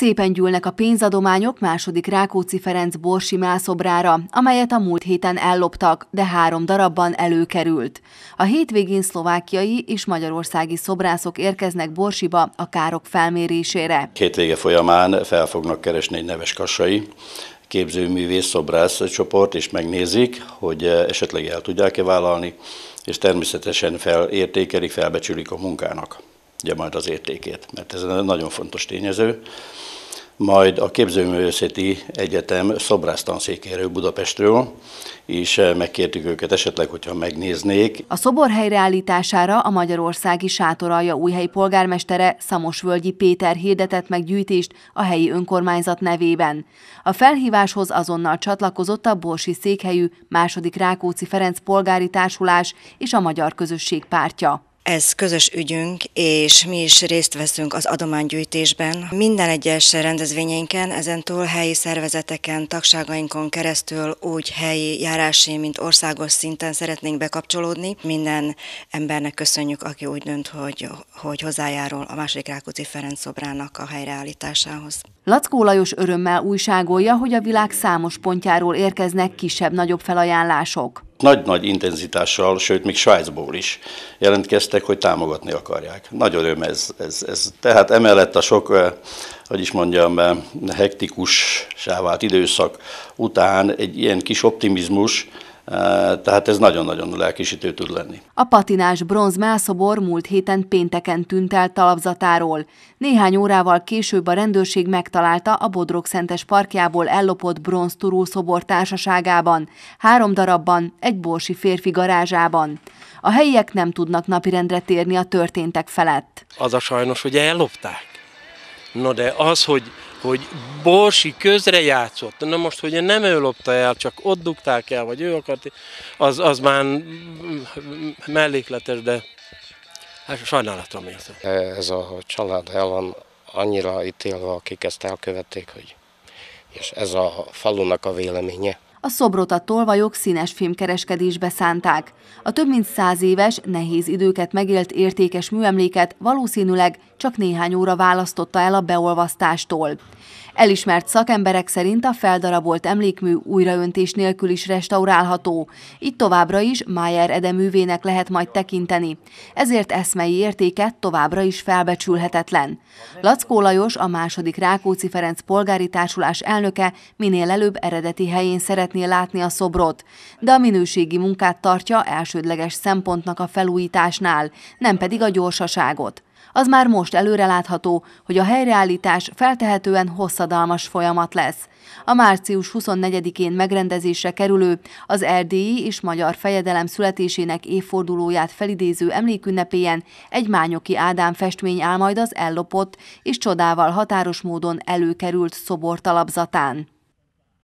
Szépen gyűlnek a pénzadományok második Rákóczi Ferenc Borsi mászobrára, amelyet a múlt héten elloptak, de három darabban előkerült. A hétvégén szlovákiai és magyarországi szobrászok érkeznek Borsiba a károk felmérésére. Hétvége folyamán fel fognak keresni egy neves kassai, képzőművész, szobrász csoport, és megnézik, hogy eh, esetleg el tudják-e vállalni, és természetesen felértékelik, felbecsülik a munkának ugye majd az értékét, mert ez egy nagyon fontos tényező. Majd a Képzőművészeti Egyetem szobrásztanszékéről Budapestről, és eh, megkértük őket esetleg, hogyha megnéznék. A szobor helyreállítására a magyarországi sátoralja újhelyi polgármestere Völgyi Péter hirdetett meg gyűjtést a helyi önkormányzat nevében. A felhíváshoz azonnal csatlakozott a Borsi székhelyű második Rákóczi Ferenc polgári társulás és a Magyar Közösség pártja. Ez közös ügyünk, és mi is részt veszünk az adománygyűjtésben. Minden egyes rendezvényeinken, ezentúl helyi szervezeteken, tagságainkon keresztül úgy helyi, járási, mint országos szinten szeretnénk bekapcsolódni. Minden embernek köszönjük, aki úgy dönt, hogy, hogy hozzájárul a második Rákóczi Ferenc szobrának a helyreállításához. Lackó Lajos örömmel újságolja, hogy a világ számos pontjáról érkeznek kisebb-nagyobb felajánlások nagy-nagy intenzitással, sőt még Svájcból is jelentkeztek, hogy támogatni akarják. Nagy öröm ez. ez, ez. Tehát emellett a sok, eh, hogy is mondjam, eh, hektikus sávált időszak után egy ilyen kis optimizmus, tehát ez nagyon-nagyon lelkisítő tud lenni. A patinás mászobor múlt héten pénteken tűnt el talapzatáról. Néhány órával később a rendőrség megtalálta a Bodrog Szentes parkjából ellopott bronz szobor társaságában, három darabban, egy borsi férfi garázsában. A helyiek nem tudnak napirendre térni a történtek felett. Az a sajnos, hogy ellopták. No de az, hogy hogy Borsi közre játszott. Na most, hogy nem ő lopta el, csak ott dugták el, vagy ő akart, az, az már mellékletes, de hát sajnálatom érzem. E, ez a család el van annyira ítélve, akik ezt elkövették, hogy és ez a falunak a véleménye. A szobrot a tolvajok színes filmkereskedésbe szánták. A több mint száz éves, nehéz időket megélt értékes műemléket valószínűleg csak néhány óra választotta el a beolvasztástól. Elismert szakemberek szerint a feldarabolt emlékmű újraöntés nélkül is restaurálható, így továbbra is Mayer Ede művének lehet majd tekinteni, ezért eszmei értéket továbbra is felbecsülhetetlen. Lackó Lajos, a második Rákóczi Ferenc polgári társulás elnöke minél előbb eredeti helyén szeret szeretné látni a szobrot, de a minőségi munkát tartja elsődleges szempontnak a felújításnál, nem pedig a gyorsaságot. Az már most előrelátható, hogy a helyreállítás feltehetően hosszadalmas folyamat lesz. A március 24-én megrendezésre kerülő, az erdélyi és magyar fejedelem születésének évfordulóját felidéző emlékünnepélyen egy Mányoki Ádám festmény áll majd az ellopott és csodával határos módon előkerült szobor talapzatán.